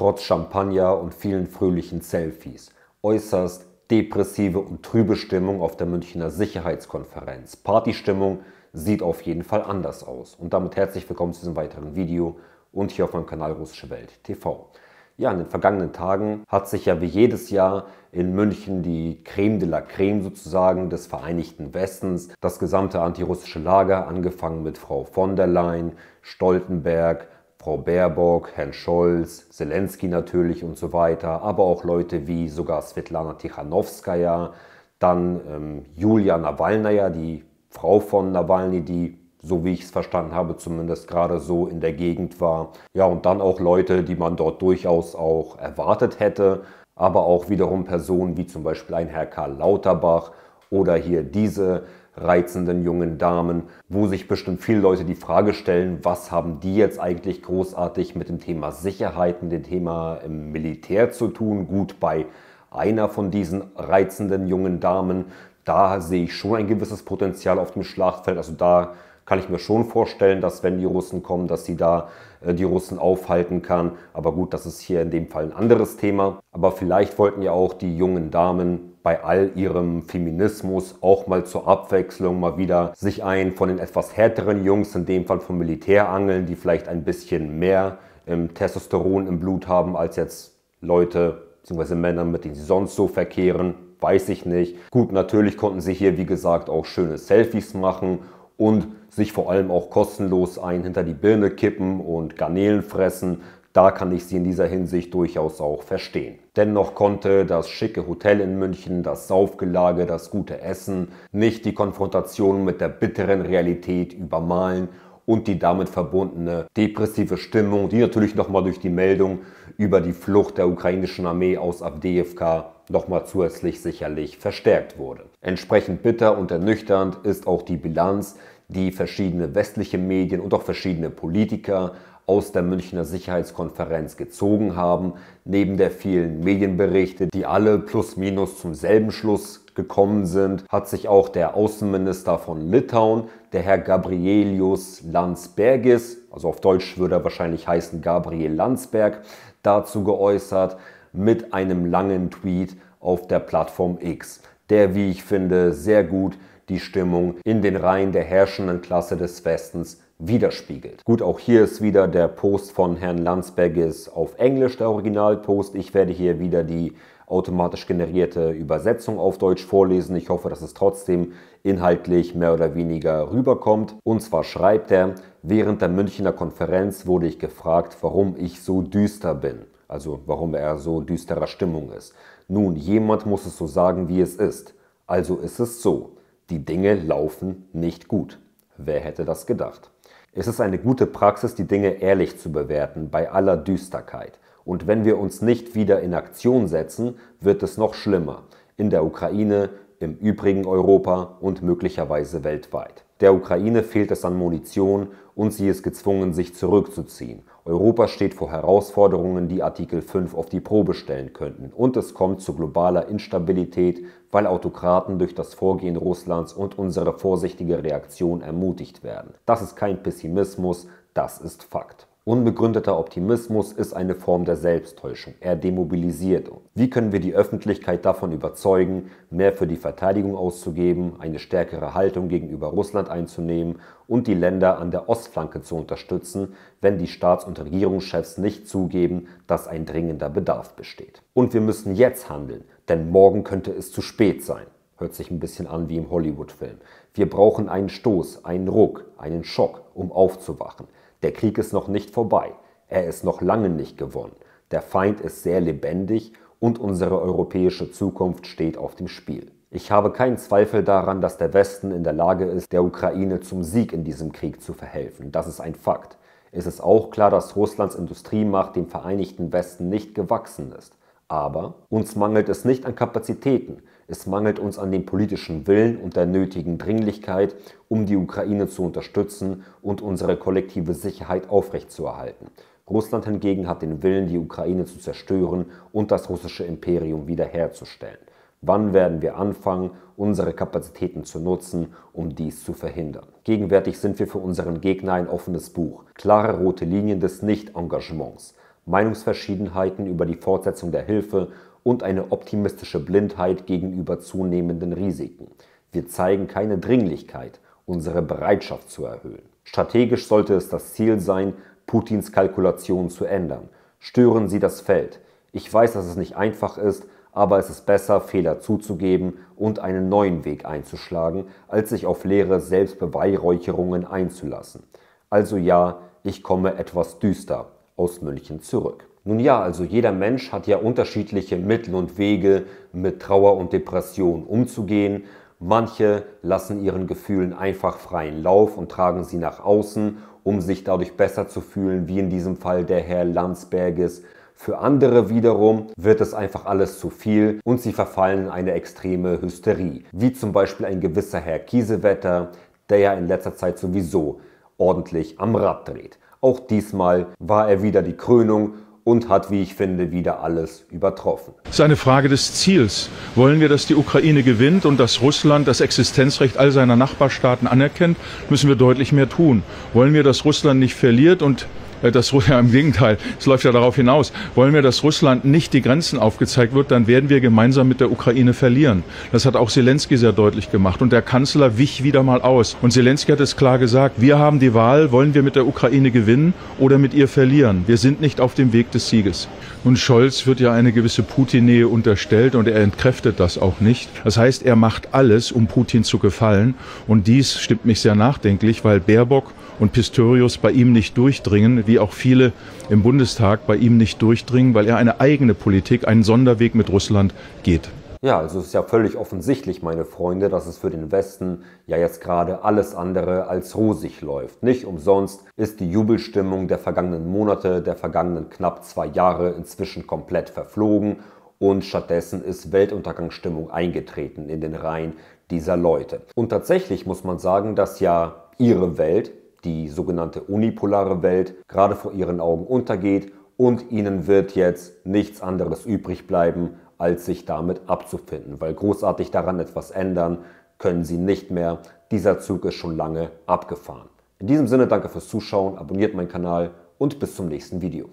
trotz Champagner und vielen fröhlichen Selfies. Äußerst depressive und trübe Stimmung auf der Münchner Sicherheitskonferenz. Partystimmung sieht auf jeden Fall anders aus. Und damit herzlich willkommen zu diesem weiteren Video und hier auf meinem Kanal Russische Welt TV. Ja, in den vergangenen Tagen hat sich ja wie jedes Jahr in München die Creme de la Creme sozusagen des Vereinigten Westens, das gesamte antirussische Lager, angefangen mit Frau von der Leyen, Stoltenberg, Frau Baerbock, Herrn Scholz, Zelensky natürlich und so weiter, aber auch Leute wie sogar Svetlana Tichanowskaja, dann ähm, Julia Nawalnaja, die Frau von Nawalny, die, so wie ich es verstanden habe, zumindest gerade so in der Gegend war. Ja, und dann auch Leute, die man dort durchaus auch erwartet hätte, aber auch wiederum Personen wie zum Beispiel ein Herr Karl Lauterbach oder hier diese reizenden jungen Damen, wo sich bestimmt viele Leute die Frage stellen, was haben die jetzt eigentlich großartig mit dem Thema Sicherheit, und dem Thema im ähm, Militär zu tun? Gut, bei einer von diesen reizenden jungen Damen, da sehe ich schon ein gewisses Potenzial auf dem Schlachtfeld. Also da kann ich mir schon vorstellen, dass wenn die Russen kommen, dass sie da äh, die Russen aufhalten kann. Aber gut, das ist hier in dem Fall ein anderes Thema. Aber vielleicht wollten ja auch die jungen Damen bei all ihrem Feminismus auch mal zur Abwechslung mal wieder sich ein von den etwas härteren Jungs, in dem Fall vom Militär angeln, die vielleicht ein bisschen mehr ähm, Testosteron im Blut haben als jetzt Leute bzw. Männer, mit denen sie sonst so verkehren, weiß ich nicht. Gut, natürlich konnten sie hier, wie gesagt, auch schöne Selfies machen und sich vor allem auch kostenlos ein hinter die Birne kippen und Garnelen fressen. Da kann ich sie in dieser Hinsicht durchaus auch verstehen. Dennoch konnte das schicke Hotel in München, das Saufgelage, das gute Essen nicht die Konfrontation mit der bitteren Realität übermalen und die damit verbundene depressive Stimmung, die natürlich nochmal durch die Meldung über die Flucht der ukrainischen Armee aus Avdiivka nochmal zusätzlich sicherlich verstärkt wurde. Entsprechend bitter und ernüchternd ist auch die Bilanz, die verschiedene westliche Medien und auch verschiedene Politiker aus der Münchner Sicherheitskonferenz gezogen haben, neben der vielen Medienberichte, die alle plus minus zum selben Schluss gekommen sind, hat sich auch der Außenminister von Litauen, der Herr Gabrielius Landsbergis, also auf Deutsch würde er wahrscheinlich heißen Gabriel Landsberg, dazu geäußert mit einem langen Tweet auf der Plattform X, der, wie ich finde, sehr gut die Stimmung in den Reihen der herrschenden Klasse des Westens widerspiegelt. Gut, auch hier ist wieder der Post von Herrn Landsbergis auf Englisch, der Originalpost. Ich werde hier wieder die automatisch generierte Übersetzung auf Deutsch vorlesen. Ich hoffe, dass es trotzdem inhaltlich mehr oder weniger rüberkommt. Und zwar schreibt er, während der Münchner Konferenz wurde ich gefragt, warum ich so düster bin. Also warum er so düsterer Stimmung ist. Nun, jemand muss es so sagen, wie es ist. Also ist es so. Die Dinge laufen nicht gut. Wer hätte das gedacht? Es ist eine gute Praxis, die Dinge ehrlich zu bewerten, bei aller Düsterkeit. Und wenn wir uns nicht wieder in Aktion setzen, wird es noch schlimmer. In der Ukraine, im übrigen Europa und möglicherweise weltweit. Der Ukraine fehlt es an Munition und sie ist gezwungen, sich zurückzuziehen. Europa steht vor Herausforderungen, die Artikel 5 auf die Probe stellen könnten. Und es kommt zu globaler Instabilität, weil Autokraten durch das Vorgehen Russlands und unsere vorsichtige Reaktion ermutigt werden. Das ist kein Pessimismus, das ist Fakt. Unbegründeter Optimismus ist eine Form der Selbsttäuschung. Er demobilisiert uns. Wie können wir die Öffentlichkeit davon überzeugen, mehr für die Verteidigung auszugeben, eine stärkere Haltung gegenüber Russland einzunehmen und die Länder an der Ostflanke zu unterstützen, wenn die Staats- und Regierungschefs nicht zugeben, dass ein dringender Bedarf besteht? Und wir müssen jetzt handeln, denn morgen könnte es zu spät sein. Hört sich ein bisschen an wie im Hollywood-Film. Wir brauchen einen Stoß, einen Ruck, einen Schock, um aufzuwachen. Der Krieg ist noch nicht vorbei. Er ist noch lange nicht gewonnen. Der Feind ist sehr lebendig und unsere europäische Zukunft steht auf dem Spiel. Ich habe keinen Zweifel daran, dass der Westen in der Lage ist, der Ukraine zum Sieg in diesem Krieg zu verhelfen. Das ist ein Fakt. Es ist auch klar, dass Russlands Industriemacht dem Vereinigten Westen nicht gewachsen ist. Aber uns mangelt es nicht an Kapazitäten. Es mangelt uns an dem politischen Willen und der nötigen Dringlichkeit, um die Ukraine zu unterstützen und unsere kollektive Sicherheit aufrechtzuerhalten. Russland hingegen hat den Willen, die Ukraine zu zerstören und das russische Imperium wiederherzustellen. Wann werden wir anfangen, unsere Kapazitäten zu nutzen, um dies zu verhindern? Gegenwärtig sind wir für unseren Gegner ein offenes Buch. Klare rote Linien des Nicht-Engagements. Meinungsverschiedenheiten über die Fortsetzung der Hilfe und eine optimistische Blindheit gegenüber zunehmenden Risiken. Wir zeigen keine Dringlichkeit, unsere Bereitschaft zu erhöhen. Strategisch sollte es das Ziel sein, Putins Kalkulation zu ändern. Stören Sie das Feld. Ich weiß, dass es nicht einfach ist, aber es ist besser, Fehler zuzugeben und einen neuen Weg einzuschlagen, als sich auf leere Selbstbeweihräucherungen einzulassen. Also ja, ich komme etwas düster aus München zurück. Nun ja, also jeder Mensch hat ja unterschiedliche Mittel und Wege, mit Trauer und Depression umzugehen. Manche lassen ihren Gefühlen einfach freien Lauf und tragen sie nach außen, um sich dadurch besser zu fühlen, wie in diesem Fall der Herr Landsberges. Für andere wiederum wird es einfach alles zu viel und sie verfallen in eine extreme Hysterie, wie zum Beispiel ein gewisser Herr Kiesewetter, der ja in letzter Zeit sowieso ordentlich am Rad dreht. Auch diesmal war er wieder die Krönung und hat, wie ich finde, wieder alles übertroffen. Es ist eine Frage des Ziels. Wollen wir, dass die Ukraine gewinnt und dass Russland das Existenzrecht all seiner Nachbarstaaten anerkennt, müssen wir deutlich mehr tun. Wollen wir, dass Russland nicht verliert und äh, das ja im Gegenteil, es läuft ja darauf hinaus. Wollen wir, dass Russland nicht die Grenzen aufgezeigt wird, dann werden wir gemeinsam mit der Ukraine verlieren. Das hat auch Zelensky sehr deutlich gemacht und der Kanzler wich wieder mal aus. Und Zelensky hat es klar gesagt, wir haben die Wahl, wollen wir mit der Ukraine gewinnen oder mit ihr verlieren. Wir sind nicht auf dem Weg des Sieges. Und Scholz wird ja eine gewisse Putin-Nähe unterstellt und er entkräftet das auch nicht. Das heißt, er macht alles, um Putin zu gefallen und dies stimmt mich sehr nachdenklich, weil Baerbock und Pistorius bei ihm nicht durchdringen, wie auch viele im Bundestag bei ihm nicht durchdringen, weil er eine eigene Politik, einen Sonderweg mit Russland geht. Ja, also es ist ja völlig offensichtlich, meine Freunde, dass es für den Westen ja jetzt gerade alles andere als rosig läuft. Nicht umsonst ist die Jubelstimmung der vergangenen Monate, der vergangenen knapp zwei Jahre inzwischen komplett verflogen und stattdessen ist Weltuntergangsstimmung eingetreten in den Reihen dieser Leute. Und tatsächlich muss man sagen, dass ja ihre Welt die sogenannte unipolare Welt gerade vor ihren Augen untergeht und ihnen wird jetzt nichts anderes übrig bleiben, als sich damit abzufinden, weil großartig daran etwas ändern können sie nicht mehr. Dieser Zug ist schon lange abgefahren. In diesem Sinne danke fürs Zuschauen, abonniert meinen Kanal und bis zum nächsten Video.